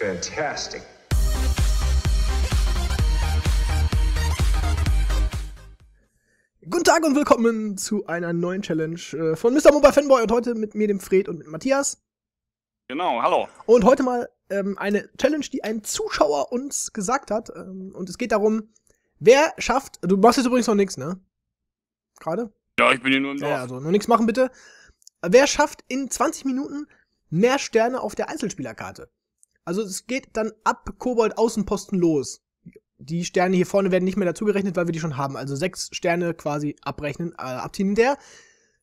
Fantastic. Guten Tag und willkommen zu einer neuen Challenge äh, von Mr. Mobile Fanboy und heute mit mir, dem Fred und mit Matthias. Genau, hallo. Und heute mal ähm, eine Challenge, die ein Zuschauer uns gesagt hat. Ähm, und es geht darum, wer schafft. Du machst jetzt übrigens noch nichts, ne? Gerade? Ja, ich bin hier nur im Dorf. Ja, also noch nichts machen bitte. Wer schafft in 20 Minuten mehr Sterne auf der Einzelspielerkarte? Also es geht dann ab Kobold Außenposten los. Die Sterne hier vorne werden nicht mehr dazugerechnet, weil wir die schon haben. Also sechs Sterne quasi abrechnen, äh, abziehen der.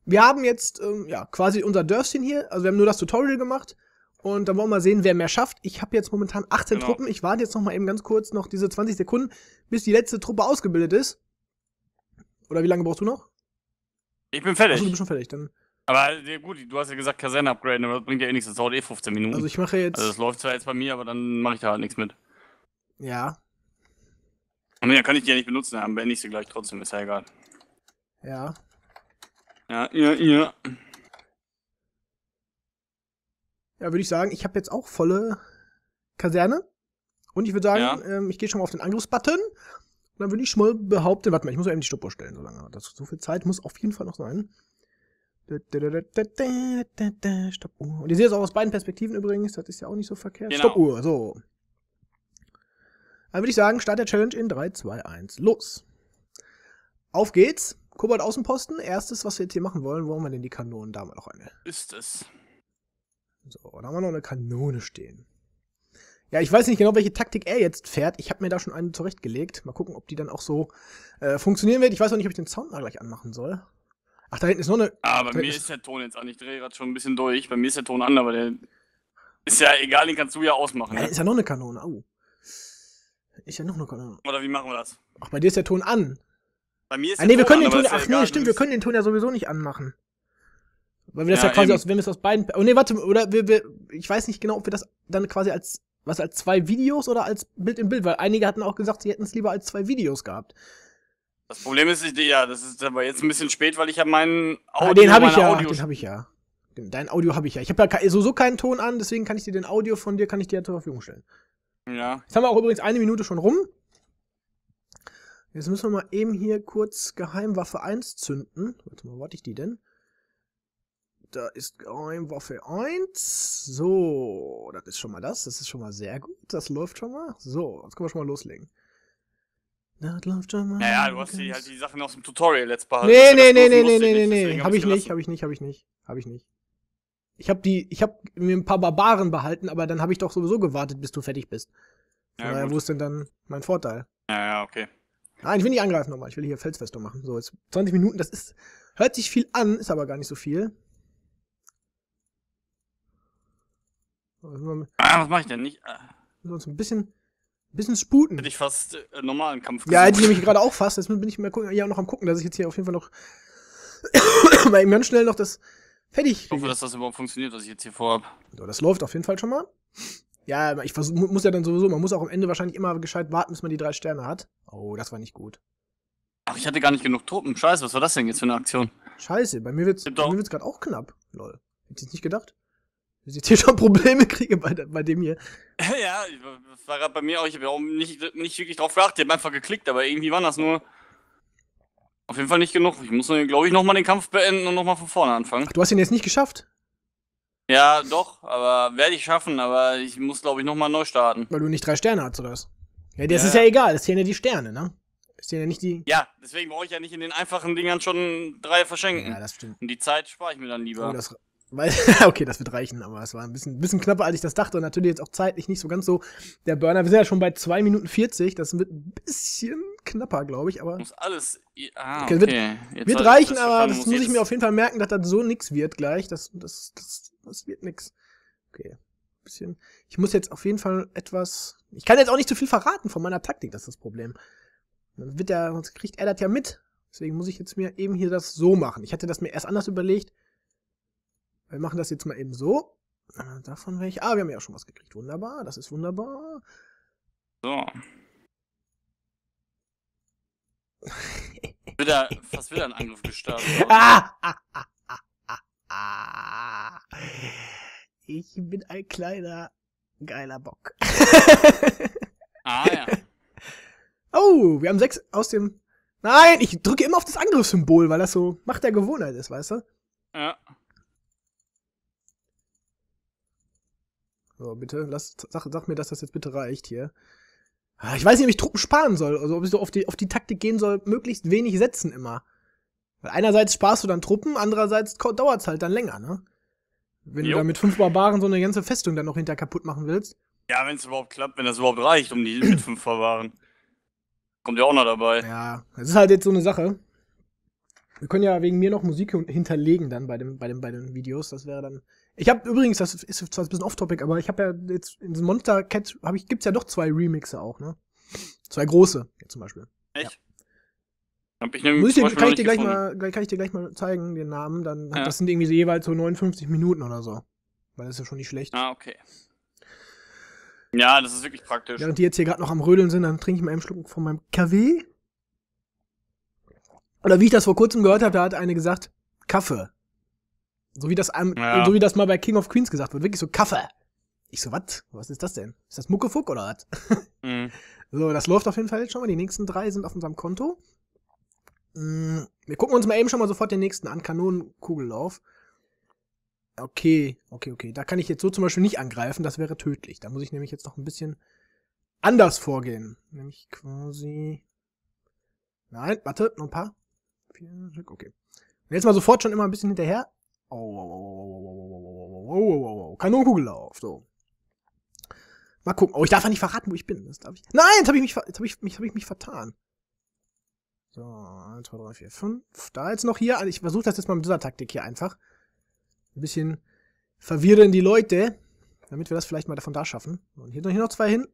Wir haben jetzt ähm, ja quasi unser Dörfchen hier. Also wir haben nur das Tutorial gemacht. Und dann wollen wir mal sehen, wer mehr schafft. Ich habe jetzt momentan 18 genau. Truppen. Ich warte jetzt noch mal eben ganz kurz noch diese 20 Sekunden, bis die letzte Truppe ausgebildet ist. Oder wie lange brauchst du noch? Ich bin fertig. Achso, du bist schon fertig. Dann aber gut, du hast ja gesagt, Kaserne upgraden, aber das bringt ja eh nichts, das dauert eh 15 Minuten. Also ich mache jetzt. Also das läuft zwar jetzt bei mir, aber dann mache ich da halt nichts mit. Ja. Aber ja, kann ich die ja nicht benutzen, dann beende ich sie gleich trotzdem, ist ja egal. Ja. Ja, ja, ja. Ja, würde ich sagen, ich habe jetzt auch volle Kaserne. Und ich würde sagen, ja. ähm, ich gehe schon mal auf den Angriffsbutton. Und dann würde ich schon mal behaupten, warte mal, ich muss ja eben die Stoppuhr stellen, solange Das so viel Zeit muss auf jeden Fall noch sein. Stoppuhr. Und ihr seht es auch aus beiden Perspektiven übrigens, das ist ja auch nicht so verkehrt. Genau. Stoppuhr, so. Dann würde ich sagen, Start der Challenge in 3, 2, 1, los. Auf geht's. Kobold Außenposten. Erstes, was wir jetzt hier machen wollen, wollen wir denn die Kanonen? Da haben wir noch eine. Ist es. So, da haben wir noch eine Kanone stehen. Ja, ich weiß nicht genau, welche Taktik er jetzt fährt. Ich habe mir da schon eine zurechtgelegt. Mal gucken, ob die dann auch so äh, funktionieren wird. Ich weiß auch nicht, ob ich den Sound mal gleich anmachen soll. Ach, da hinten ist noch eine. Ah, bei mir ist der Ton jetzt an. Ich drehe gerade schon ein bisschen durch. Bei mir ist der Ton an, aber der ist ja egal, den kannst du ja ausmachen. Ja, ne? ist ja noch eine Kanone. Au. Ist ja noch eine Kanone. Oder wie machen wir das? Ach, bei dir ist der Ton an. Bei mir ist ah, nee, wir können an, den Ton, ach ja nee, stimmt, wir können den Ton ja sowieso nicht anmachen. Weil wir das ja, ja quasi eben. aus, wenn wir es aus beiden, oh nee, warte, oder wir, wir, ich weiß nicht genau, ob wir das dann quasi als, was als zwei Videos oder als Bild im Bild, weil einige hatten auch gesagt, sie hätten es lieber als zwei Videos gehabt. Das Problem ist, ich, ja, das ist aber jetzt ein bisschen spät, weil ich ja meinen ah, Audio. Ah, den habe ich ja, Audio den habe ich ja. Genau, dein Audio habe ich ja. Ich habe ja sowieso keinen Ton an, deswegen kann ich dir den Audio von dir kann ich dir ja zur Verfügung stellen. Ja. Jetzt haben wir auch übrigens eine Minute schon rum. Jetzt müssen wir mal eben hier kurz Geheimwaffe 1 zünden. Warte mal, warte ich die denn? Da ist Geheimwaffe 1. So, das ist schon mal das. Das ist schon mal sehr gut. Das läuft schon mal. So, jetzt können wir schon mal loslegen. Naja, du hast die, halt die Sachen aus dem Tutorial jetzt behalten. Nee, nee, nee, nee, nee, nee, nee, nee. Hab ich nicht, hab ich nicht, hab ich nicht. Hab ich nicht. Ich hab die, ich hab mir ein paar Barbaren behalten, aber dann habe ich doch sowieso gewartet, bis du fertig bist. Von ja, daher, wo ist denn dann mein Vorteil? Ja, ja, okay. Nein, ich will nicht angreifen nochmal. Ich will hier Felsfestung machen. So, jetzt 20 Minuten, das ist, hört sich viel an, ist aber gar nicht so viel. Ah, was mache ich denn nicht? wir äh. uns ein bisschen, bisschen sputen. Hätte ich fast äh, normalen Kampf gesucht. Ja, hätte ich nämlich gerade auch fast. Jetzt bin ich mal gucken, ja, noch am gucken, dass ich jetzt hier auf jeden Fall noch mal ganz schnell noch das fertig. Ich hoffe, dass das überhaupt funktioniert, was ich jetzt hier vorhab. So, das läuft auf jeden Fall schon mal. Ja, ich versuch, muss ja dann sowieso, man muss auch am Ende wahrscheinlich immer gescheit warten, bis man die drei Sterne hat. Oh, das war nicht gut. Ach, ich hatte gar nicht genug Truppen. Scheiße, was war das denn jetzt für eine Aktion? Scheiße, bei mir wird's, bei wird's gerade auch knapp. Lol. Hätte ich nicht gedacht dass ich jetzt hier schon Probleme kriege bei, bei dem hier. Ja, das war gerade bei mir auch, ich habe ja auch nicht, nicht wirklich drauf geachtet, ich habe einfach geklickt, aber irgendwie waren das nur auf jeden Fall nicht genug. Ich muss, glaube ich, nochmal den Kampf beenden und nochmal von vorne anfangen. Ach, du hast ihn jetzt nicht geschafft? Ja, doch, aber werde ich schaffen, aber ich muss, glaube ich, nochmal neu starten. Weil du nicht drei Sterne hast, oder was? Ja, das ja. ist ja egal, das zählen ja die Sterne, ne? Das zählen ja nicht die. Ja, deswegen brauche ich ja nicht in den einfachen Dingern schon drei verschenken. Ja, das stimmt. Und die Zeit spare ich mir dann lieber. Oh, das weil, okay, das wird reichen, aber es war ein bisschen, bisschen knapper, als ich das dachte. Und natürlich jetzt auch zeitlich nicht so ganz so der Burner. Wir sind ja schon bei 2 Minuten 40. Das wird ein bisschen knapper, glaube ich, aber. Muss alles. Ah, okay. Wird, wird reichen, aber das muss ich mir auf jeden Fall merken, dass das so nix wird gleich. Das, das, das, das wird nix. Okay. Bisschen. Ich muss jetzt auf jeden Fall etwas. Ich kann jetzt auch nicht zu viel verraten von meiner Taktik, das ist das Problem. Dann wird der, sonst kriegt er das ja mit. Deswegen muss ich jetzt mir eben hier das so machen. Ich hatte das mir erst anders überlegt. Wir machen das jetzt mal eben so. Ah, davon wäre ich. Ah, wir haben ja auch schon was gekriegt. Wunderbar, das ist wunderbar. So. wieder, fast wieder ein Angriff gestartet. Ah ah, ah, ah, ah, ich bin ein kleiner, geiler Bock. ah, ja. Oh, wir haben sechs aus dem. Nein, ich drücke immer auf das Angriffssymbol, weil das so Macht der Gewohnheit ist, weißt du? Ja. So, bitte, lass, sag, sag mir, dass das jetzt bitte reicht hier. Ah, ich weiß nicht, ob ich Truppen sparen soll, also ob ich so auf die, auf die Taktik gehen soll, möglichst wenig setzen immer. Weil einerseits sparst du dann Truppen, andererseits dauert es halt dann länger, ne? Wenn jo. du da mit fünf Barbaren so eine ganze Festung dann noch hinter kaputt machen willst. Ja, wenn es überhaupt klappt, wenn das überhaupt reicht, um die mit fünf Barbaren. Kommt ja auch noch dabei. Ja, das ist halt jetzt so eine Sache. Wir können ja wegen mir noch Musik hinterlegen dann bei, dem, bei, dem, bei den Videos. Das wäre dann ich habe übrigens, das ist zwar ein bisschen off-topic, aber ich habe ja jetzt in diesem Monster Cat habe ich gibt's ja doch zwei Remixe auch, ne? Zwei große ja, zum Beispiel. Echt? Ja. Hab ich nämlich Muss ich Müsste, kann, ich dir gleich mal, kann ich dir gleich mal zeigen, den Namen. Dann, ja. Das sind irgendwie so jeweils so 59 Minuten oder so. Weil das ist ja schon nicht schlecht. Ah, okay. Ja, das ist wirklich praktisch. Ja, und die jetzt hier gerade noch am Rödeln sind, dann trinke ich mal einen Schluck von meinem Kaffee. Oder wie ich das vor kurzem gehört habe, da hat eine gesagt, Kaffee. So wie das, einem, ja. so wie das mal bei King of Queens gesagt wird, wirklich so Kaffee. Ich so, was? Was ist das denn? Ist das Muckefuck oder was? Mhm. So, das läuft auf jeden Fall jetzt schon mal. Die nächsten drei sind auf unserem Konto. Mm, wir gucken uns mal eben schon mal sofort den nächsten an. Kanonenkugellauf. Okay, okay, okay. Da kann ich jetzt so zum Beispiel nicht angreifen. Das wäre tödlich. Da muss ich nämlich jetzt noch ein bisschen anders vorgehen. Nämlich quasi. Nein, warte, noch ein paar. Okay. Und jetzt mal sofort schon immer ein bisschen hinterher oh, oh, oh, oh, oh, oh, oh, Kanonenkugellauf, so. Mal gucken. Oh, ich darf ja nicht verraten, wo ich bin. Das darf ich. Nein, jetzt habe ich mich, jetzt hab ich, mich, hab ich mich vertan. So, 1, 2, 3, 4, 5. Da jetzt noch hier. Ich versuche das jetzt mal mit dieser Taktik hier einfach. Ein bisschen verwirren die Leute, damit wir das vielleicht mal davon da schaffen. Und hier noch, hier noch zwei hin.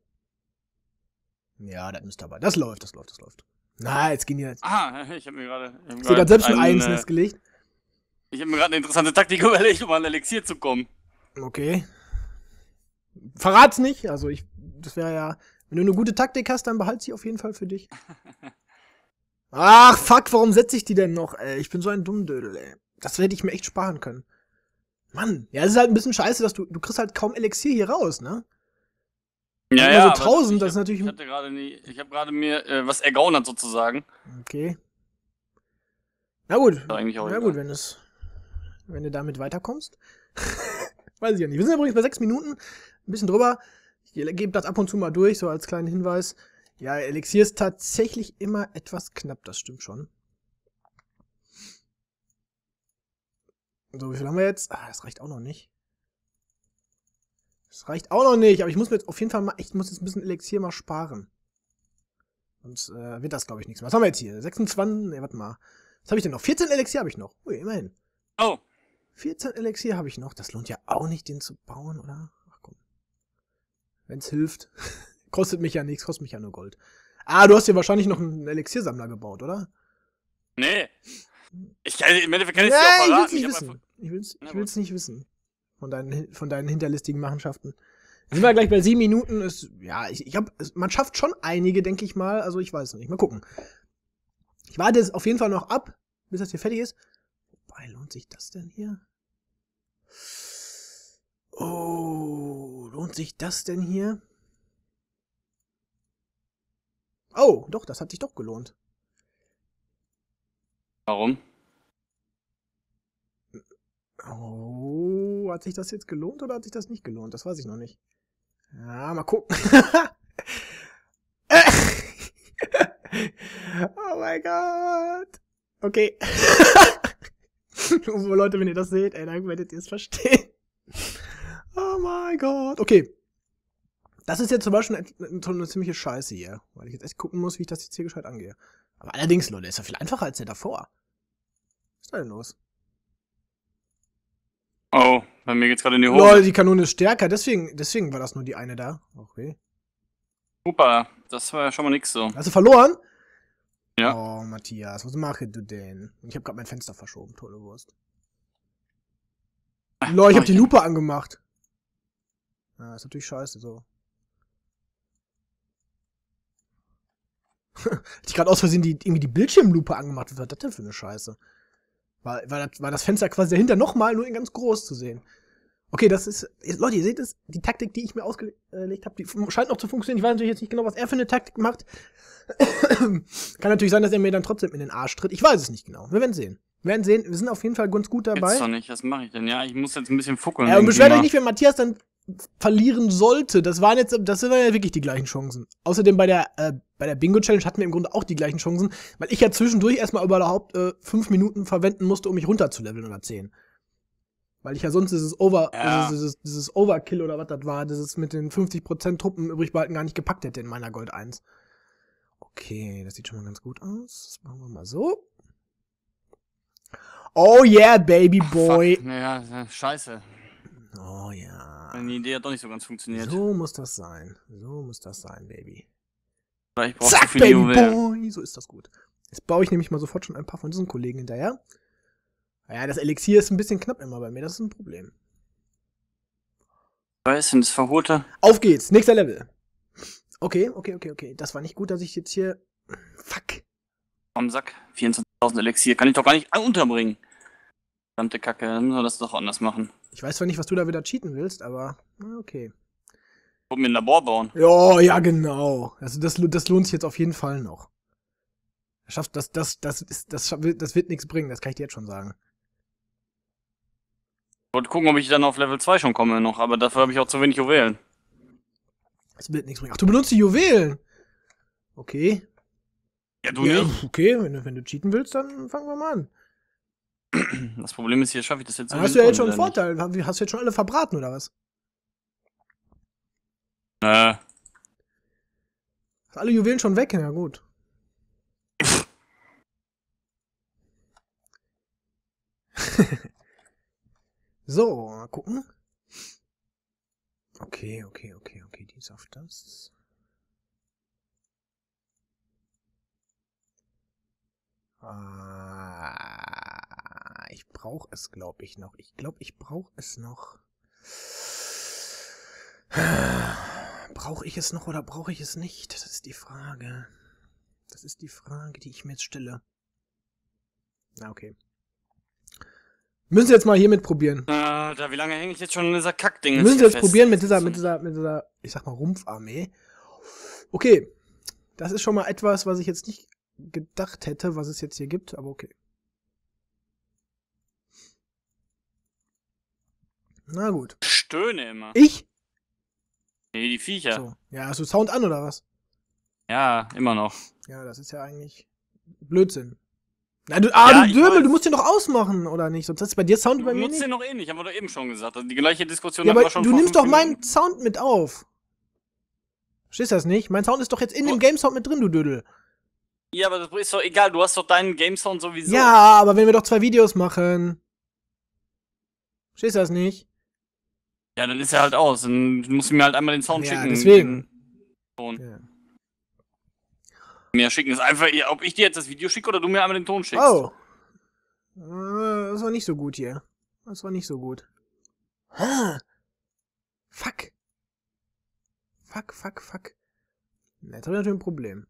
Ja, das müsste aber. Das läuft, das läuft, das läuft. Na, jetzt gehen die jetzt. Ah, ich habe mir gerade. Ich hab sogar selbst ein Eins äh, gelegt. Ich habe mir gerade eine interessante Taktik überlegt, um an Elixier zu kommen. Okay. Verrat's nicht, also ich, das wäre ja, wenn du eine gute Taktik hast, dann behalt sie auf jeden Fall für dich. Ach, fuck, warum setze ich die denn noch, ey? Ich bin so ein Dummdödel, ey. Das hätte ich mir echt sparen können. Mann, ja, es ist halt ein bisschen scheiße, dass du, du kriegst halt kaum Elixier hier raus, ne? Ja, ja. So 1000, das, ich, das ist natürlich. Ich hatte gerade nie, ich habe gerade mir äh, was ergaunert sozusagen. Okay. Na gut. Ja, eigentlich auch Na egal. gut, wenn es wenn du damit weiterkommst. Weiß ich ja nicht. Wir sind übrigens bei sechs Minuten, ein bisschen drüber. Ich gebe das ab und zu mal durch, so als kleinen Hinweis. Ja, Elixier ist tatsächlich immer etwas knapp, das stimmt schon. So, wie viel haben wir jetzt? Ah, das reicht auch noch nicht. Das reicht auch noch nicht, aber ich muss mir jetzt auf jeden Fall mal, ich muss jetzt ein bisschen Elixier mal sparen. Sonst äh, wird das, glaube ich, nichts mehr. Was haben wir jetzt hier? 26, ne, warte mal. Was habe ich denn noch? 14 Elixier habe ich noch. Ui, immerhin. Oh, 14 Elixier habe ich noch. Das lohnt ja auch nicht, den zu bauen, oder? Ach komm. Wenn's hilft. kostet mich ja nichts, kostet mich ja nur Gold. Ah, du hast dir wahrscheinlich noch einen Elixiersammler gebaut, oder? Nee. Ich kann, im Endeffekt kann ich es nee, dir auch verraten. Ich will's nicht ich Einfach... Ich, will's, ich nicht wissen. Von deinen, von deinen hinterlistigen Machenschaften. Sind wir gleich bei sieben Minuten? Ist, ja, ich, ich hab, man schafft schon einige, denke ich mal. Also ich weiß nicht. Mal gucken. Ich warte jetzt auf jeden Fall noch ab, bis das hier fertig ist. Wobei lohnt sich das denn hier? Oh, lohnt sich das denn hier? Oh, doch, das hat sich doch gelohnt. Warum? Oh, hat sich das jetzt gelohnt oder hat sich das nicht gelohnt? Das weiß ich noch nicht. Ja, ah, mal gucken. oh mein Gott. Okay. oh, Leute, wenn ihr das seht, ey, dann werdet ihr es verstehen. oh mein Gott. Okay. Das ist jetzt zum Beispiel eine, eine ziemliche Scheiße hier, weil ich jetzt echt gucken muss, wie ich das jetzt hier gescheit angehe. Aber allerdings, Leute, ist ja viel einfacher als der davor. Was ist da denn los? Oh, bei mir geht's gerade in die Hose. Lol, die Kanone ist stärker, deswegen, deswegen war das nur die eine da. Okay. Super, das war ja schon mal nix so. Hast du verloren? Ja. Oh, Matthias, was machst du denn? Ich habe gerade mein Fenster verschoben, tolle Wurst. Ach, Lol, ich habe die Lupe angemacht. Ja, ist natürlich scheiße, so. Hätte ich gerade aus Versehen die, irgendwie die Bildschirmlupe angemacht. Was war das denn für eine Scheiße? War, war, das, war das Fenster quasi dahinter nochmal nur in ganz groß zu sehen. Okay, das ist, Leute, ihr seht es, die Taktik, die ich mir ausgelegt habe, die scheint noch zu funktionieren. Ich weiß natürlich jetzt nicht genau, was er für eine Taktik macht. Kann natürlich sein, dass er mir dann trotzdem in den Arsch tritt. Ich weiß es nicht genau. Wir werden sehen. Wir werden sehen. Wir sind auf jeden Fall ganz gut dabei. Jetzt doch nicht. Was mache ich denn? Ja, ich muss jetzt ein bisschen fuckeln. Ja, und beschwer dich nicht, wenn Matthias dann verlieren sollte. Das waren jetzt, das sind ja wirklich die gleichen Chancen. Außerdem bei der, äh, bei der Bingo-Challenge hatten wir im Grunde auch die gleichen Chancen, weil ich ja zwischendurch erstmal überhaupt äh, fünf Minuten verwenden musste, um mich runterzuleveln oder zehn. Weil ich ja sonst dieses, Over, ja. Also dieses, dieses Overkill oder was das war, das es mit den 50% Truppen übrig behalten gar nicht gepackt hätte in meiner Gold 1. Okay, das sieht schon mal ganz gut aus. Das machen wir mal so. Oh yeah, baby boy. Ach, naja, scheiße. Oh ja. Die Idee hat doch nicht so ganz funktioniert. So muss das sein. So muss das sein, Baby. Ich Zack, Baby Boy. So ist das gut. Jetzt baue ich nämlich mal sofort schon ein paar von diesen Kollegen hinterher. Ja, das Elixier ist ein bisschen knapp immer bei mir, das ist ein Problem. Weiß sind das Verholte? Auf geht's, nächster Level. Okay, okay, okay, okay. Das war nicht gut, dass ich jetzt hier. Fuck. Am Sack, 24.000 Elixier, kann ich doch gar nicht unterbringen. Verdammte Kacke, dann müssen wir das doch anders machen. Ich weiß zwar nicht, was du da wieder cheaten willst, aber. Okay. Wollen mir ein Labor bauen? Ja, ja, genau. Also das, das lohnt sich jetzt auf jeden Fall noch. Das schafft, das, das, das, das, das, wird nichts bringen, das kann ich dir jetzt schon sagen wollte gucken, ob ich dann auf Level 2 schon komme noch, aber dafür habe ich auch zu wenig Juwelen. Das wird nichts bringen. Ach, du benutzt die Juwelen! Okay. Ja, du ja, nicht. Okay, wenn du, wenn du cheaten willst, dann fangen wir mal an. Das Problem ist, hier schaffe ich das jetzt. nicht. hast du ja jetzt schon einen Vorteil. Nicht. Hast du jetzt schon alle verbraten, oder was? Äh. Hast alle Juwelen schon weg? Na gut. So, mal gucken. Okay, okay, okay, okay, die ist auf das. Ah, ich brauche es, glaube ich, noch. Ich glaube, ich brauche es noch. Brauche ich es noch oder brauche ich es nicht? Das ist die Frage. Das ist die Frage, die ich mir jetzt stelle. Na, ah, okay. Müssen Sie jetzt mal hiermit probieren. Alter, wie lange hänge ich jetzt schon in dieser Kackding? Müssen Sie jetzt fest. probieren mit dieser, mit dieser, mit dieser, ich sag mal, Rumpfarmee. Okay. Das ist schon mal etwas, was ich jetzt nicht gedacht hätte, was es jetzt hier gibt, aber okay. Na gut. Stöhne immer. Ich? Nee, die Viecher. So. Ja, hast du Sound an oder was? Ja, immer noch. Ja, das ist ja eigentlich Blödsinn. Na, du, ah, ja, du Döbel, du musst den doch ausmachen, oder nicht? Sonst hast bei dir Sound du bei mir nicht. Du den noch eh nicht, haben wir doch eben schon gesagt. Also die gleiche Diskussion ja, haben wir schon Du nimmst doch meinen Sound mit auf. Verstehst du das nicht? Mein Sound ist doch jetzt in oh. dem Game Sound mit drin, du Dödel. Ja, aber das ist doch egal, du hast doch deinen Game Sound sowieso. Ja, aber wenn wir doch zwei Videos machen. Verstehst du das nicht? Ja, dann ist er halt aus. Dann musst du mir halt einmal den Sound ja, schicken. Deswegen. Ja, deswegen mir schicken. Das ist einfach, ob ich dir jetzt das Video schicke oder du mir einmal den Ton schickst. Oh. Äh, das war nicht so gut hier. Das war nicht so gut. Ha. Fuck. Fuck, fuck, fuck. Jetzt habe ich natürlich ein Problem.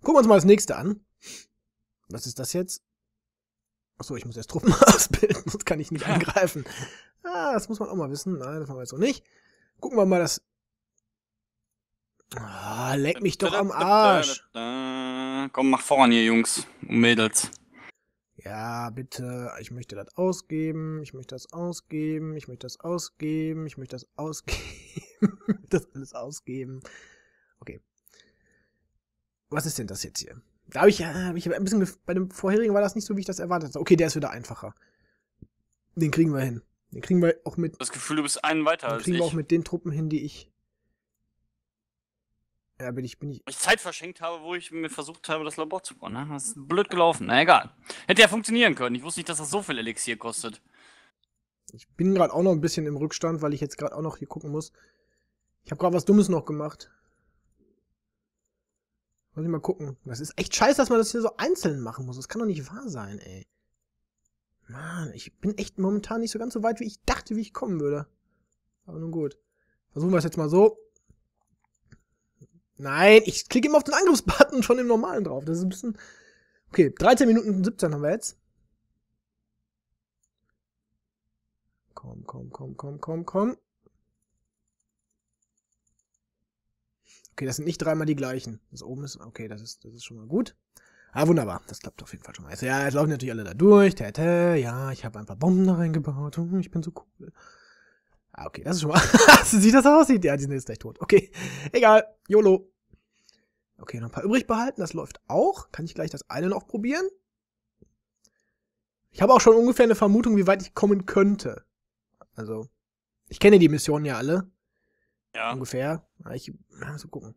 Gucken wir uns mal das nächste an. Was ist das jetzt? Achso, ich muss erst Truppen ausbilden, sonst kann ich nicht angreifen. Ah, das muss man auch mal wissen. Nein, das machen wir jetzt auch nicht. Gucken wir mal das Ah, leck mich doch am Arsch. Komm, mach voran hier, Jungs und Mädels. Ja, bitte, ich möchte das ausgeben, ich möchte das ausgeben, ich möchte das ausgeben, ich möchte das ausgeben, das alles ausgeben. Okay. Was ist denn das jetzt hier? Da habe ich, äh, hab ich ein bisschen, bei dem vorherigen war das nicht so, wie ich das erwartet hatte. Okay, der ist wieder einfacher. Den kriegen wir hin. Den kriegen wir auch mit. Das Gefühl, du bist einen weiter als ich. den kriegen wir auch mit den Truppen hin, die ich ja, bin ich, bin ich. ich Zeit verschenkt habe, wo ich mir versucht habe, das Labor zu bauen. Ne? Das ist blöd gelaufen. Na egal. Hätte ja funktionieren können. Ich wusste nicht, dass das so viel Elixier kostet. Ich bin gerade auch noch ein bisschen im Rückstand, weil ich jetzt gerade auch noch hier gucken muss. Ich habe gerade was Dummes noch gemacht. Muss ich mal gucken. Das ist echt scheiße, dass man das hier so einzeln machen muss. Das kann doch nicht wahr sein, ey. Mann, ich bin echt momentan nicht so ganz so weit, wie ich dachte, wie ich kommen würde. Aber nun gut. Versuchen wir es jetzt mal so. Nein, ich klicke immer auf den Angriffsbutton schon im normalen drauf. Das ist ein bisschen. Okay, 13 Minuten und 17 haben wir jetzt. Komm, komm, komm, komm, komm, komm. Okay, das sind nicht dreimal die gleichen. Das oben ist. Okay, das ist, das ist schon mal gut. Ah, wunderbar. Das klappt auf jeden Fall schon mal. Also, ja, jetzt laufen natürlich alle da durch. Tete, ja, ich habe ein paar Bomben da reingebaut. Hm, ich bin so cool. Ah, okay, das ist schon mal. Sieht das aussieht? Ja, die sind jetzt gleich tot. Okay, egal. YOLO. Okay, noch ein paar übrig behalten. Das läuft auch. Kann ich gleich das eine noch probieren? Ich habe auch schon ungefähr eine Vermutung, wie weit ich kommen könnte. Also, ich kenne die Missionen ja alle. Ja. Ungefähr. Ich, mal so gucken.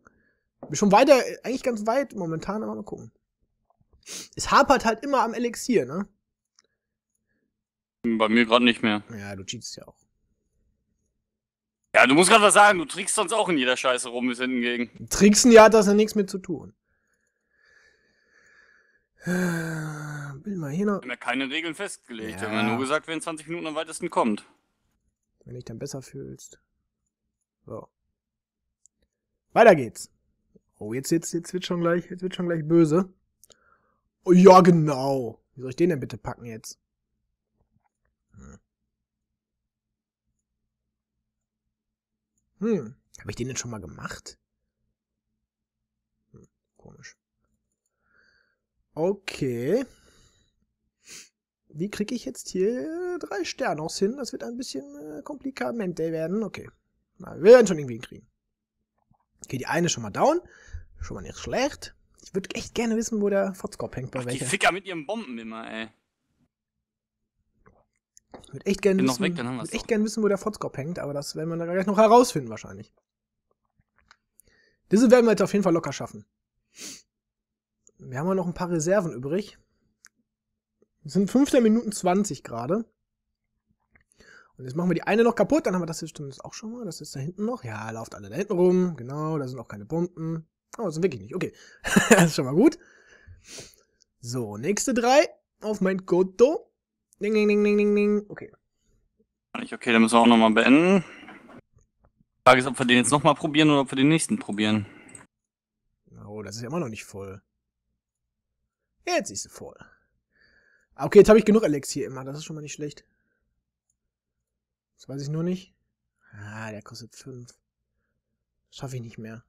Bin schon weiter, eigentlich ganz weit momentan, aber mal gucken. Es hapert halt immer am Elixier, ne? Bei mir gerade nicht mehr. Ja, du cheatest ja auch. Ja, du musst gerade was sagen, du trickst sonst auch in jeder Scheiße rum bis hinten gegen. Tricksen, ja, hat das ja nichts mit zu tun. Bin mal hier noch. Wir haben ja keine Regeln festgelegt. Ja. Wir haben ja nur gesagt, wer in 20 Minuten am weitesten kommt. Wenn dich dann besser fühlst. So. Weiter geht's. Oh, jetzt, jetzt, jetzt wird schon gleich, jetzt wird schon gleich böse. Oh, ja, genau. Wie soll ich den denn bitte packen jetzt? Hm. Hm, habe ich den denn schon mal gemacht? Hm, komisch. Okay. Wie kriege ich jetzt hier drei Sterne aus hin? Das wird ein bisschen äh, Komplikamente werden. Okay. Na, wir werden schon irgendwie hinkriegen. Okay, die eine ist schon mal down. Schon mal nicht schlecht. Ich würde echt gerne wissen, wo der Fotzkorb hängt. Bei Ach, welcher. Die Ficker mit ihren Bomben immer, ey. Ich würde echt gerne wissen, weg, gern wissen, wo der Fotzkopf hängt, aber das werden wir dann gleich noch herausfinden wahrscheinlich. Diese werden wir jetzt auf jeden Fall locker schaffen. Wir haben ja noch ein paar Reserven übrig. Es sind 15 Minuten 20 gerade. Und jetzt machen wir die eine noch kaputt, dann haben wir das hier stimmt auch schon mal. Das ist da hinten noch. Ja, lauft alle da hinten rum. Genau, da sind auch keine Bomben. Oh, das sind wirklich nicht. Okay. das ist schon mal gut. So, nächste drei auf mein Konto. Ding, ding, ding, ding, ding, ding. Okay. Okay, dann müssen wir auch nochmal beenden. Die Frage ist, ob wir den jetzt nochmal probieren oder ob wir den nächsten probieren. Oh, das ist ja immer noch nicht voll. Jetzt ist sie voll. Ah, okay, jetzt habe ich genug Alex hier immer. Das ist schon mal nicht schlecht. Das weiß ich nur nicht. Ah, der kostet 5. Schaffe ich nicht mehr.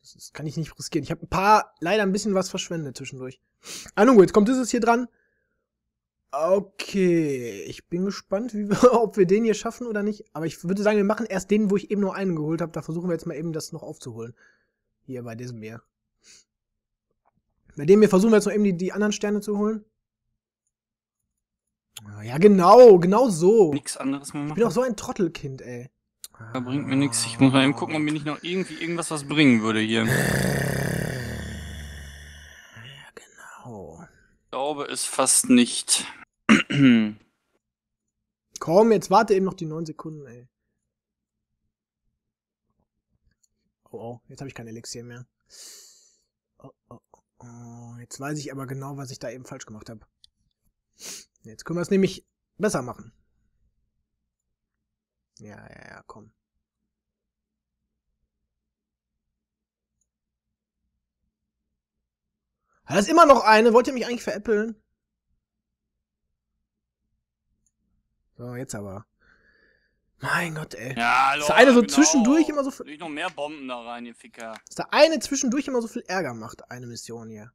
Das, das kann ich nicht riskieren. Ich habe ein paar, leider ein bisschen was verschwendet zwischendurch. Ah, nun gut, jetzt kommt dieses hier dran. Okay, ich bin gespannt, wie wir, ob wir den hier schaffen oder nicht. Aber ich würde sagen, wir machen erst den, wo ich eben nur einen geholt habe. Da versuchen wir jetzt mal eben das noch aufzuholen. Hier bei diesem hier. Bei dem hier versuchen wir jetzt noch eben die, die anderen Sterne zu holen. Ah, ja, genau, genau so. Nichts anderes mehr machen. Ich bin doch so ein Trottelkind, ey. Da bringt mir nichts. Ich muss mal eben gucken, ob mir nicht noch irgendwie irgendwas was bringen würde hier. Ja, genau. Ich glaube es fast nicht. Komm, jetzt warte eben noch die neun Sekunden, ey. Oh, oh, jetzt habe ich kein Elixier mehr. Oh, oh, oh, jetzt weiß ich aber genau, was ich da eben falsch gemacht habe. Jetzt können wir es nämlich besser machen. Ja, ja, ja, komm. Da ist immer noch eine. Wollt ihr mich eigentlich veräppeln? So, jetzt aber. Mein Gott, ey. Ja, Dass der eine so genau. zwischendurch immer so viel. Nicht noch mehr Bomben da rein, ihr Ficker. Dass der eine zwischendurch immer so viel Ärger macht, eine Mission hier.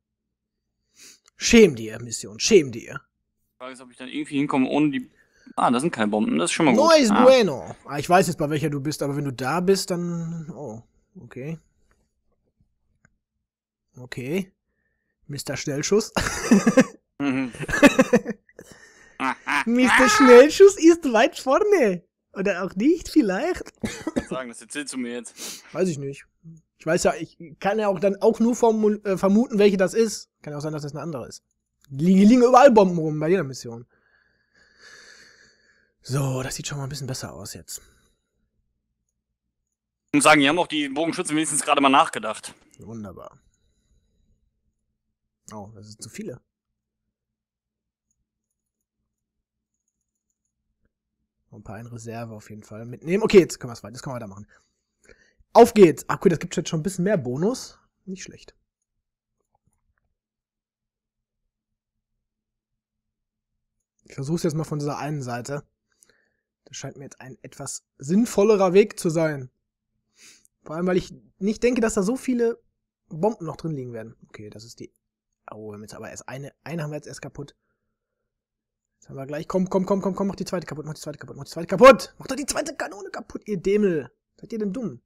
Schäm dir, Mission, schäm dir. Die Frage ist, ob ich dann irgendwie hinkomme, ohne die. Ah, das sind keine Bomben, das ist schon mal gut. Neues ah. Bueno. Ah, ich weiß jetzt, bei welcher du bist, aber wenn du da bist, dann. Oh, okay. Okay. Mr. Schnellschuss. mhm. Mr. Schnellschuss ist weit vorne. Oder auch nicht, vielleicht. Sagen, das erzählst du mir jetzt. Weiß ich nicht. Ich weiß ja, ich kann ja auch dann auch nur äh, vermuten, welche das ist. Kann ja auch sein, dass das eine andere ist. Liegen, liegen überall Bomben rum bei jeder Mission. So, das sieht schon mal ein bisschen besser aus jetzt. Und sagen, die haben auch die Bogenschützen wenigstens gerade mal nachgedacht. Wunderbar. Oh, das sind zu viele. ein paar in Reserve auf jeden Fall mitnehmen. Okay, jetzt können wir es weiter, jetzt können wir weitermachen. Auf geht's! Ach gut, das gibt jetzt schon ein bisschen mehr Bonus. Nicht schlecht. Ich versuche es jetzt mal von dieser einen Seite. Das scheint mir jetzt ein etwas sinnvollerer Weg zu sein. Vor allem, weil ich nicht denke, dass da so viele Bomben noch drin liegen werden. Okay, das ist die... Oh, wir haben jetzt aber erst eine... Eine haben wir jetzt erst kaputt. Jetzt haben wir gleich. Komm, komm, komm, komm, komm, mach die zweite kaputt, mach die zweite kaputt, mach die zweite kaputt! Mach doch die zweite Kanone kaputt, ihr Dämel! Seid ihr denn dumm?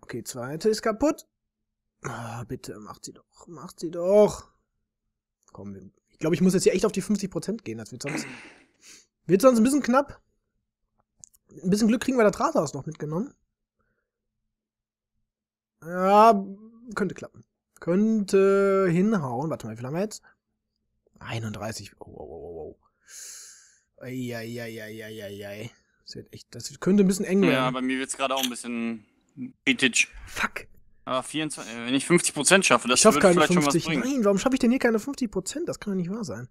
Okay, zweite ist kaputt. Ah, bitte, macht sie doch, macht sie doch! Komm, ich glaube, ich muss jetzt hier echt auf die 50% gehen, das wird sonst... Wird sonst ein bisschen knapp. Ein bisschen Glück kriegen wir das Rathaus noch mitgenommen. Ja, könnte klappen. Könnte hinhauen. Warte mal, wie lange haben wir jetzt? 31. Oh, oh, oh, oh. Eieieiei. Das wird echt, das könnte ein bisschen eng werden. Ja, bei mir wird es gerade auch ein bisschen kritisch. Fuck. Aber 24, äh, wenn ich 50% schaffe, das ich schaff keine vielleicht 50. schon was bringen. Nein, warum schaffe ich denn hier keine 50%? Das kann doch nicht wahr sein.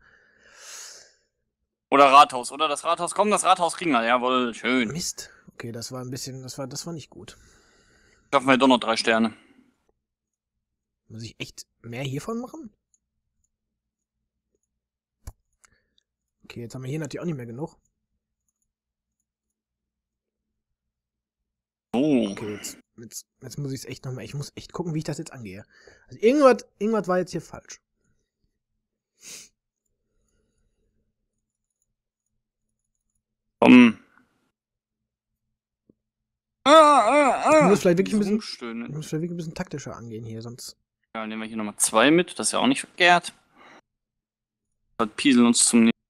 Oder Rathaus, oder das Rathaus. Komm, das Rathaus kriegen wir. Jawohl, schön. Mist. Okay, das war ein bisschen, das war, das war nicht gut. Schaffen wir doch noch drei Sterne. Muss ich echt mehr hiervon machen? Okay, jetzt haben wir hier natürlich auch nicht mehr genug. Oh. Okay, jetzt, jetzt, jetzt muss ich es echt nochmal. Ich muss echt gucken, wie ich das jetzt angehe. Also irgendwas, irgendwas war jetzt hier falsch. Um. Ah, ah, ah. Ich muss vielleicht wirklich ein bisschen, ich muss vielleicht wirklich ein bisschen taktischer angehen hier, sonst. Ja, nehmen wir hier nochmal zwei mit, das ist ja auch nicht verkehrt. Halt pieseln uns zum nächsten.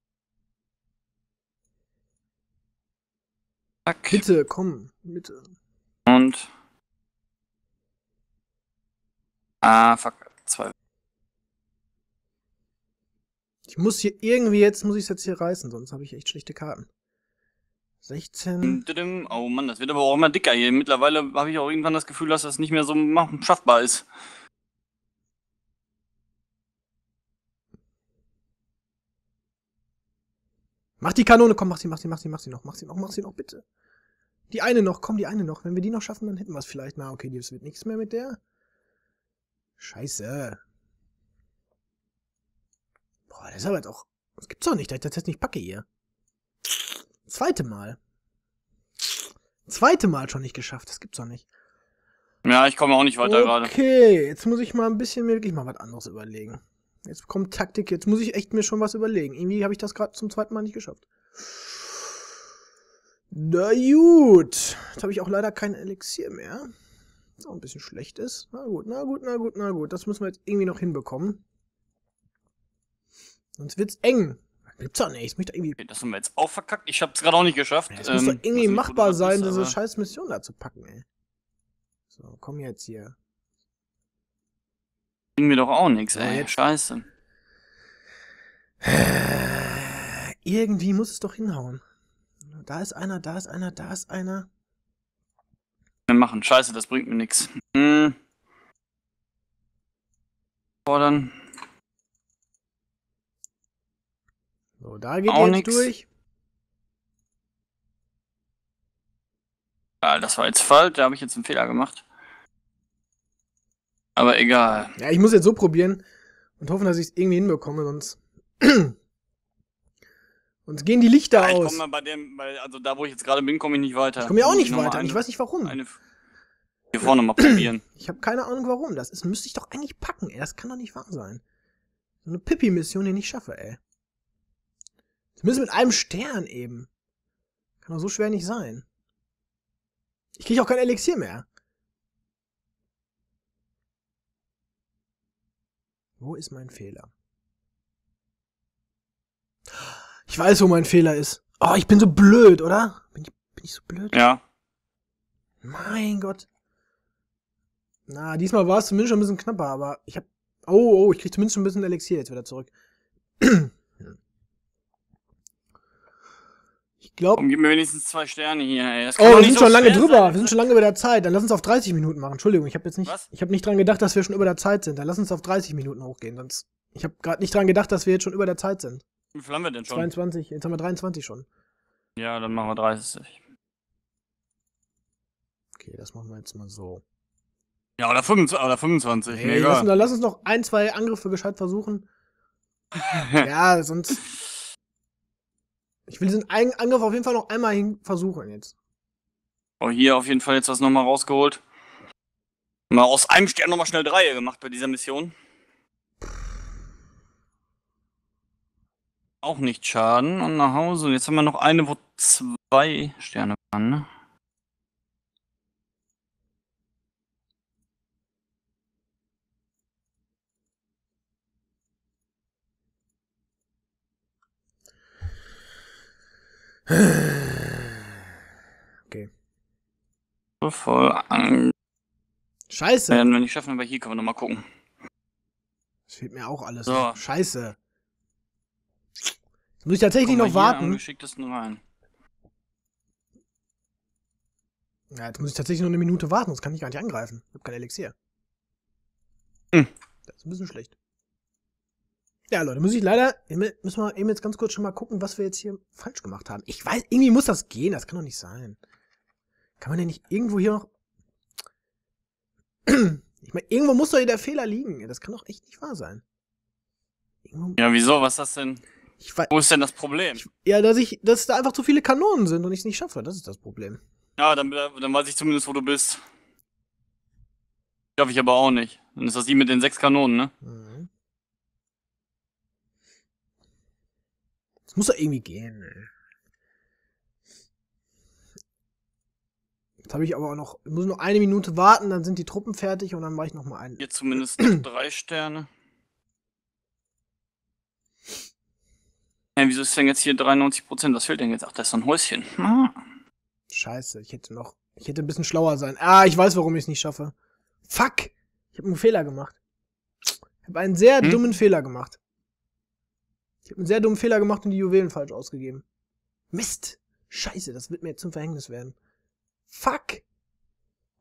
Zack. Bitte, komm, bitte. Und. Ah, fuck, zwei. Ich muss hier irgendwie jetzt, muss ich es jetzt hier reißen, sonst habe ich echt schlechte Karten. 16. Oh Mann, das wird aber auch immer dicker hier. Mittlerweile habe ich auch irgendwann das Gefühl, dass das nicht mehr so schaffbar ist. Mach die Kanone, komm, mach sie, mach sie, mach sie, mach sie noch, mach sie noch, mach sie noch, bitte. Die eine noch, komm, die eine noch. Wenn wir die noch schaffen, dann hätten wir es vielleicht. Na, okay, das wird nichts mehr mit der. Scheiße. Boah, das ist aber jetzt auch... Das gibt's doch nicht, dass ich das jetzt nicht packe hier. Zweite Mal. Zweite Mal schon nicht geschafft, das gibt's doch nicht. Ja, ich komme auch nicht weiter okay, gerade. Okay, jetzt muss ich mal ein bisschen mir wirklich mal was anderes überlegen. Jetzt kommt Taktik, jetzt muss ich echt mir schon was überlegen. Irgendwie habe ich das gerade zum zweiten Mal nicht geschafft. Na gut. Jetzt habe ich auch leider kein Elixier mehr. Was auch ein bisschen schlecht ist. Na gut, na gut, na gut, na gut. Das müssen wir jetzt irgendwie noch hinbekommen. Sonst wird's eng. Gibt's doch nicht. Ich irgendwie okay, das haben wir jetzt auch verkackt. Ich hab's gerade auch nicht geschafft. Es ähm, muss doch ähm, irgendwie machbar sein, ist, diese scheiß Mission da zu packen, ey. So, komm jetzt hier. Bringen mir doch auch nichts, ey. Jetzt scheiße. Äh, irgendwie muss es doch hinhauen. Da ist einer, da ist einer, da ist einer. Wir machen. Scheiße, das bringt mir nichts. Hm. Fordern. So, da geht auch jetzt nix. durch. Ja, ah, das war jetzt falsch, da habe ich jetzt einen Fehler gemacht. Aber egal. Ja, ich muss jetzt so probieren und hoffen, dass ich es irgendwie hinbekomme, sonst. sonst gehen die Lichter ja, ich Komm mal bei dem, bei, also da, wo ich jetzt gerade bin, komme ich nicht weiter. Ich komme ja auch nicht weiter. Eine, ich weiß nicht warum. Eine hier vorne mal probieren. Ich habe keine Ahnung warum. Das ist, müsste ich doch eigentlich packen, ey. Das kann doch nicht wahr sein. So eine Pippi-Mission, die ich nicht schaffe, ey. Zumindest mit einem Stern eben. Kann doch so schwer nicht sein. Ich krieg auch kein Elixier mehr. Wo ist mein Fehler? Ich weiß, wo mein Fehler ist. Oh, ich bin so blöd, oder? Bin ich, bin ich so blöd? Ja. Mein Gott. Na, diesmal war es zumindest schon ein bisschen knapper, aber ich hab. Oh, oh, ich krieg zumindest schon ein bisschen Elixier jetzt wieder zurück. Ich glaube. gib mir wenigstens zwei Sterne hier, ey. Das kann oh, wir sind so schon lange drüber. Sein. Wir sind schon lange über der Zeit. Dann lass uns auf 30 Minuten machen. Entschuldigung, ich habe jetzt nicht. Was? Ich habe nicht dran gedacht, dass wir schon über der Zeit sind. Dann lass uns auf 30 Minuten hochgehen. Sonst. Ich habe gerade nicht dran gedacht, dass wir jetzt schon über der Zeit sind. Wie viel haben wir denn schon? 22. Jetzt haben wir 23 schon. Ja, dann machen wir 30. Okay, das machen wir jetzt mal so. Ja, oder 25. Oder 25. Hey, nee, lass, uns, lass uns noch ein, zwei Angriffe gescheit versuchen. ja, sonst. Ich will diesen Angriff auf jeden Fall noch einmal versuchen jetzt. Oh, hier auf jeden Fall jetzt was nochmal rausgeholt. Mal aus einem Stern nochmal schnell drei gemacht bei dieser Mission. Auch nicht Schaden und nach Hause. Jetzt haben wir noch eine, wo zwei Sterne waren, ne? Okay. Voll Angst. Scheiße. Wenn ich nicht schaffen, aber hier können wir nochmal gucken. Das fehlt mir auch alles. So. Scheiße. Jetzt muss ich tatsächlich noch warten. Ja, jetzt muss ich tatsächlich noch eine Minute warten, sonst kann ich gar nicht angreifen. Ich hab kein Elixier. Hm. Das ist ein bisschen schlecht. Ja, Leute, muss ich leider, müssen wir eben jetzt ganz kurz schon mal gucken, was wir jetzt hier falsch gemacht haben. Ich weiß, irgendwie muss das gehen, das kann doch nicht sein. Kann man denn nicht irgendwo hier noch... Ich meine, irgendwo muss doch hier der Fehler liegen. Das kann doch echt nicht wahr sein. Irgendwo... Ja, wieso? Was ist das denn? Weiß... Wo ist denn das Problem? Ich... ja, dass ich, dass da einfach zu viele Kanonen sind und ich es nicht schaffe. Das ist das Problem. Ja, dann, dann weiß ich zumindest, wo du bist. Schaffe ich aber auch nicht. Dann ist das die mit den sechs Kanonen, ne? Mhm. Das muss doch irgendwie gehen. Jetzt habe ich aber auch noch, muss noch eine Minute warten, dann sind die Truppen fertig und dann mache ich noch mal einen. Hier zumindest drei Sterne. Ja, wieso ist denn jetzt hier 93%? Was fehlt denn jetzt? Ach, da ist so ein Häuschen. Ah. Scheiße, ich hätte noch, ich hätte ein bisschen schlauer sein. Ah, ich weiß, warum ich es nicht schaffe. Fuck! Ich habe einen Fehler gemacht. Ich habe einen sehr hm? dummen Fehler gemacht. Ich habe einen sehr dummen Fehler gemacht und die Juwelen falsch ausgegeben. Mist! Scheiße, das wird mir jetzt zum Verhängnis werden. Fuck!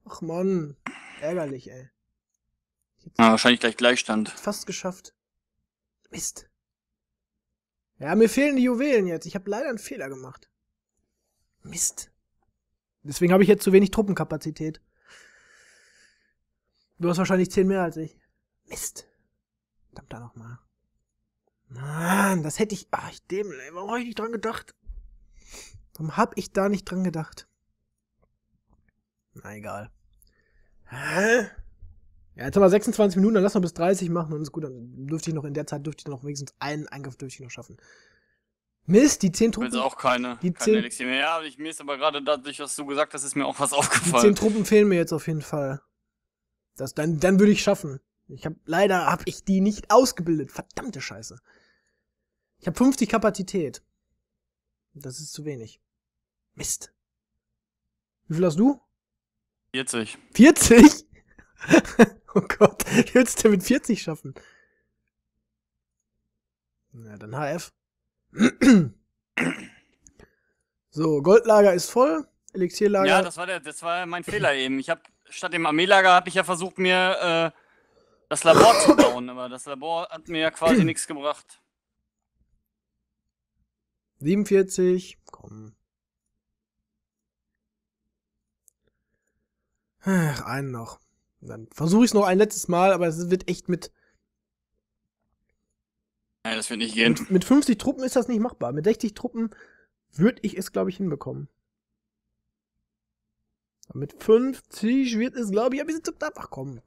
Ach man, ärgerlich, ey. Ja, ah, wahrscheinlich gleich Gleichstand. Fast geschafft. Mist. Ja, mir fehlen die Juwelen jetzt. Ich habe leider einen Fehler gemacht. Mist. Deswegen habe ich jetzt zu wenig Truppenkapazität. Du hast wahrscheinlich zehn mehr als ich. Mist. Dammt da nochmal. Mann, das hätte ich. Ach, ich dem, warum habe ich nicht dran gedacht? Warum hab ich da nicht dran gedacht? Na egal. Hä? Ja, jetzt haben wir 26 Minuten, dann lass mal bis 30 machen und ist gut. Dann dürfte ich noch in der Zeit dürfte ich noch wenigstens einen Eingriff dürfte ich noch schaffen. Mist, die 10 Truppen. Ich auch keine, die keine 10, Elixier mehr. Ja, ich, mir ist aber gerade dadurch, was du gesagt hast, ist mir auch was aufgefallen. Die 10 Truppen fehlen mir jetzt auf jeden Fall. Das, dann, dann würde ich schaffen. Ich habe leider habe ich die nicht ausgebildet. Verdammte Scheiße. Ich habe 50 Kapazität. Das ist zu wenig. Mist. Wie viel hast du? 40. 40? oh Gott, wie willst du mit 40 schaffen? Na, dann HF. so, Goldlager ist voll. Elixierlager. Ja, das war, der, das war mein Fehler eben. Ich habe statt dem Armeelager habe ich ja versucht, mir äh, das Labor zu bauen, aber das Labor hat mir ja quasi nichts gebracht. 47, komm. Ach, einen noch. Dann versuche ich es noch ein letztes Mal, aber es wird echt mit. Nein, das wird nicht gehen. Mit, mit 50 Truppen ist das nicht machbar. Mit 60 Truppen würde ich es, glaube ich, hinbekommen. Aber mit 50 wird es, glaube ich, ein bisschen zu knapp. Ach komm.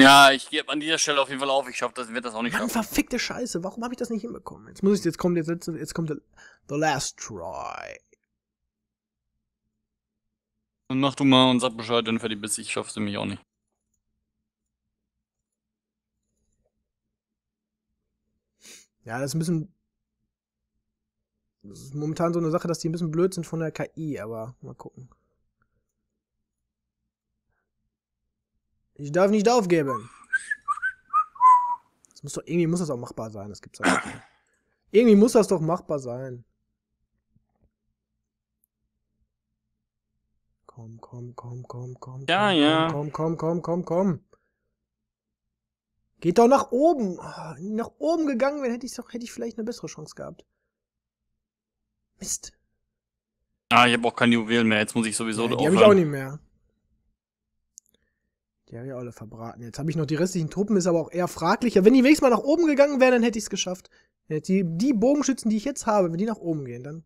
Ja, ich gebe an dieser Stelle auf jeden Fall auf. Ich hoffe, das wird das auch nicht Mann, schaffen. verfickte Scheiße. Warum habe ich das nicht hinbekommen? Jetzt muss ich, jetzt kommt jetzt, jetzt, kommt der, the last try. Dann mach du mal und sag Bescheid, wenn du fertig bist. Ich schaff's nämlich auch nicht. Ja, das ist ein bisschen. Das ist momentan so eine Sache, dass die ein bisschen blöd sind von der KI, aber mal gucken. Ich darf nicht aufgeben. Das muss doch, irgendwie muss das auch machbar sein. Das gibt's halt nicht. Irgendwie muss das doch machbar sein. Komm, komm, komm, komm, komm. Ja, komm, ja. Komm, komm, komm, komm, komm. Geht doch nach oben. Ah, nach oben gegangen wäre, hätte ich doch, hätte ich vielleicht eine bessere Chance gehabt. Mist. Ah, ich habe auch keine Juwelen mehr. Jetzt muss ich sowieso ja, die aufhören. Die habe ich auch nicht mehr. Die habe ich alle verbraten. Jetzt habe ich noch die restlichen Truppen, ist aber auch eher fraglicher. Wenn die wenigstens mal nach oben gegangen wären, dann hätte ich es geschafft. Die, die Bogenschützen, die ich jetzt habe, wenn die nach oben gehen, dann hätte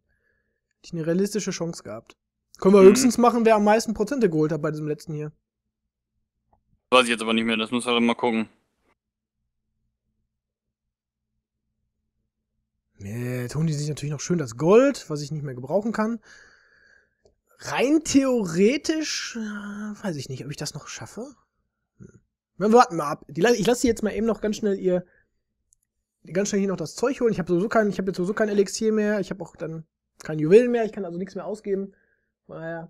ich eine realistische Chance gehabt. Können wir mhm. höchstens machen, wer am meisten Prozente geholt hat bei diesem letzten hier. Weiß ich jetzt aber nicht mehr, das muss halt mal gucken. Jetzt äh, tun die sich natürlich noch schön das Gold, was ich nicht mehr gebrauchen kann. Rein theoretisch, äh, weiß ich nicht, ob ich das noch schaffe. Wir warten mal ab. Die, ich lasse sie jetzt mal eben noch ganz schnell ihr. Ganz schnell hier noch das Zeug holen. Ich habe sowieso kein, ich habe jetzt sowieso kein Elixier mehr. Ich habe auch dann kein Juwelen mehr. Ich kann also nichts mehr ausgeben. Naja.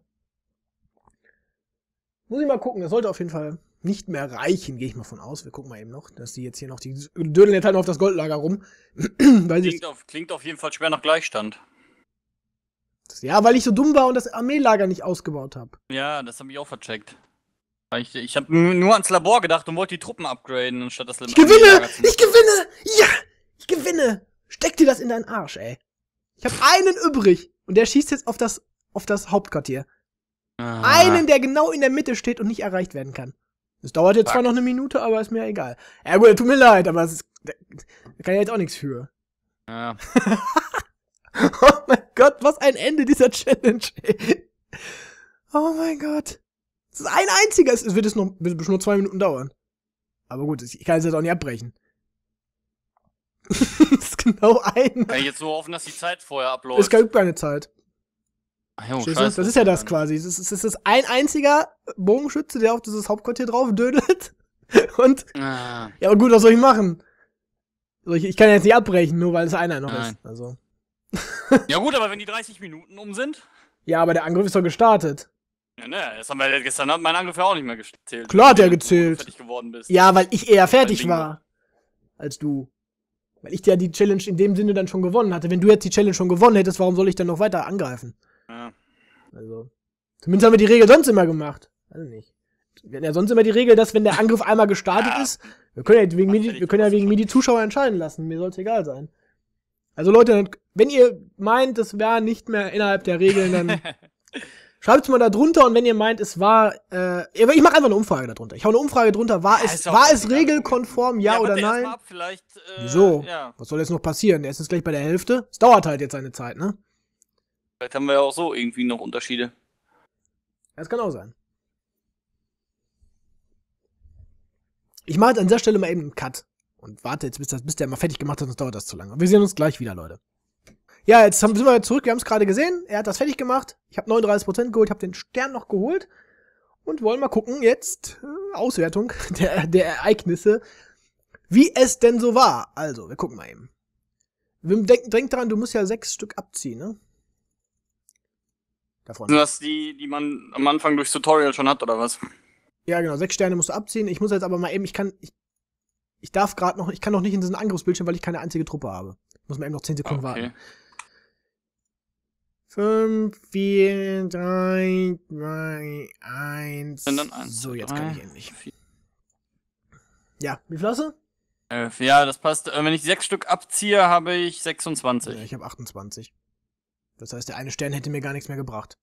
Muss ich mal gucken. Das sollte auf jeden Fall nicht mehr reichen, gehe ich mal von aus. Wir gucken mal eben noch, dass die jetzt hier noch, die dödeln jetzt halt noch auf das Goldlager rum. weil klingt, auf, klingt auf jeden Fall schwer nach Gleichstand. Ja, weil ich so dumm war und das Armeelager nicht ausgebaut habe. Ja, das habe ich auch vercheckt. Ich, ich habe nur ans Labor gedacht und wollte die Truppen upgraden, anstatt das Limit. Ich gewinne! Ich gewinne! Ja! Ich gewinne! Steck dir das in deinen Arsch, ey. Ich habe einen übrig und der schießt jetzt auf das, auf das Hauptquartier. Ah. Einen, der genau in der Mitte steht und nicht erreicht werden kann. Das dauert jetzt Fuck. zwar noch eine Minute, aber ist mir egal. Ja gut, tut mir leid, aber es ist, da kann ich jetzt auch nichts für. Ja. oh mein Gott, was ein Ende dieser Challenge. Ey. Oh mein Gott ist Ein einziger. Es wird es noch, wird nur zwei Minuten dauern. Aber gut, ich kann es jetzt auch nicht abbrechen. das ist genau ein. Kann ich jetzt so hoffen, dass die Zeit vorher abläuft. Es gibt keine Zeit. Ach, jo, das ist ja das quasi. Es ist, es ist ein einziger Bogenschütze, der auf dieses Hauptquartier drauf dödelt. Und. Ah. Ja, aber gut, was soll ich machen? Also ich, ich, kann jetzt nicht abbrechen, nur weil es einer noch Nein. ist. Also. ja, gut, aber wenn die 30 Minuten um sind. Ja, aber der Angriff ist doch gestartet. Ja, ne, das haben wir gestern hat mein Angriff ja auch nicht mehr gezählt. Klar hat er gezählt. fertig geworden bist. Ja, weil ich eher fertig war als du. Weil ich ja die Challenge in dem Sinne dann schon gewonnen hatte. Wenn du jetzt die Challenge schon gewonnen hättest, warum soll ich dann noch weiter angreifen? Ja. Also. Zumindest haben wir die Regel sonst immer gemacht. Also nicht. Wir hatten ja sonst immer die Regel, dass wenn der Angriff einmal gestartet ja. ist, wir können ja wegen, mir die, wir können ja wegen mir die Zuschauer entscheiden lassen. Mir soll es egal sein. Also Leute, wenn ihr meint, das wäre nicht mehr innerhalb der Regeln, dann Schreibt es mal da drunter und wenn ihr meint, es war, äh, ich mache einfach eine Umfrage da drunter. Ich hau eine Umfrage drunter, war ja, es, war es regelkonform, ja, ja oder nein? Ab, vielleicht, äh, so, ja. was soll jetzt noch passieren? Er ist jetzt gleich bei der Hälfte. Es dauert halt jetzt eine Zeit, ne? Vielleicht haben wir ja auch so irgendwie noch Unterschiede. Das kann auch sein. Ich mache jetzt an dieser Stelle mal eben einen Cut und warte jetzt, bis, das, bis der mal fertig gemacht hat, sonst dauert das zu lange. Wir sehen uns gleich wieder, Leute. Ja, jetzt haben, sind wir zurück, wir haben es gerade gesehen. Er hat das fertig gemacht. Ich habe 39% geholt, Ich habe den Stern noch geholt. Und wollen mal gucken, jetzt äh, Auswertung der, der Ereignisse, wie es denn so war. Also, wir gucken mal eben. Wim, denk, denk daran, du musst ja sechs Stück abziehen, ne? Davon. Sind das die, die man am Anfang durchs Tutorial schon hat, oder was? Ja, genau, sechs Sterne musst du abziehen. Ich muss jetzt aber mal eben, ich kann, ich, ich darf gerade noch, ich kann noch nicht in diesen Angriffsbildschirm, weil ich keine einzige Truppe habe. Ich muss mal eben noch zehn Sekunden okay. warten. 5, 4, 3, 2, 1. Und dann 1. So, jetzt drei, kann ich endlich. Vier. Ja, wie viel hast du? 11. Ja, das passt. Äh, wenn ich 6 Stück abziehe, habe ich 26. Ja, ich habe 28. Das heißt, der eine Stern hätte mir gar nichts mehr gebracht.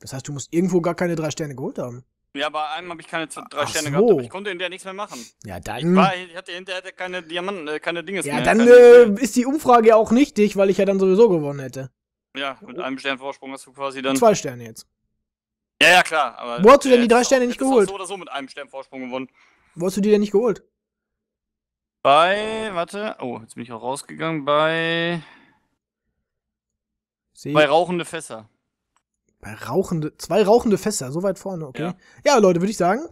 Das heißt, du musst irgendwo gar keine drei Sterne geholt haben. Ja, bei einem habe ich keine drei Sterne so. gehabt, aber ich konnte in der nichts mehr machen. Ja, dann. Ich, war, ich hatte hinterher keine Diamanten, äh, keine Dinge. Ja, mehr, dann äh, ist die Umfrage ja auch nichtig, weil ich ja dann sowieso gewonnen hätte. Ja, mit einem Stern Vorsprung hast du quasi dann. Zwei Sterne jetzt. Ja, ja, klar. Aber Wo hast du denn die drei Sterne nicht geholt? Ich So oder so mit einem Stern Vorsprung gewonnen. Wo hast du die denn nicht geholt? Bei, warte, oh, jetzt bin ich auch rausgegangen, bei. Sie bei rauchende Fässer. Bei rauchende, zwei rauchende Fässer, so weit vorne, okay. Ja, ja Leute, würde ich sagen,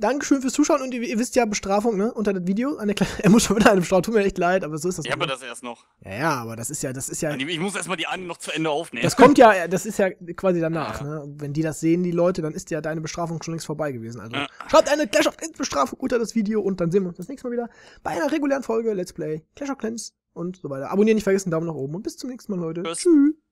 Dankeschön fürs Zuschauen und ihr, ihr, wisst ja Bestrafung, ne? Unter das Video. Eine er muss schon wieder einem Strau, tut mir echt leid, aber so ist das. Ich habe das erst noch. Ja, ja, aber das ist ja, das ist ja. Ich muss erstmal die anderen noch zu Ende aufnehmen. Das kommt ja, das ist ja quasi danach, ja, ne? Wenn die das sehen, die Leute, dann ist ja deine Bestrafung schon längst vorbei gewesen. Also ja. schreibt eine Clash of Clans Bestrafung unter das Video und dann sehen wir uns das nächste Mal wieder bei einer regulären Folge Let's Play Clash of Clans und so weiter. Abonnieren nicht vergessen, Daumen nach oben und bis zum nächsten Mal, Leute. Tschüss.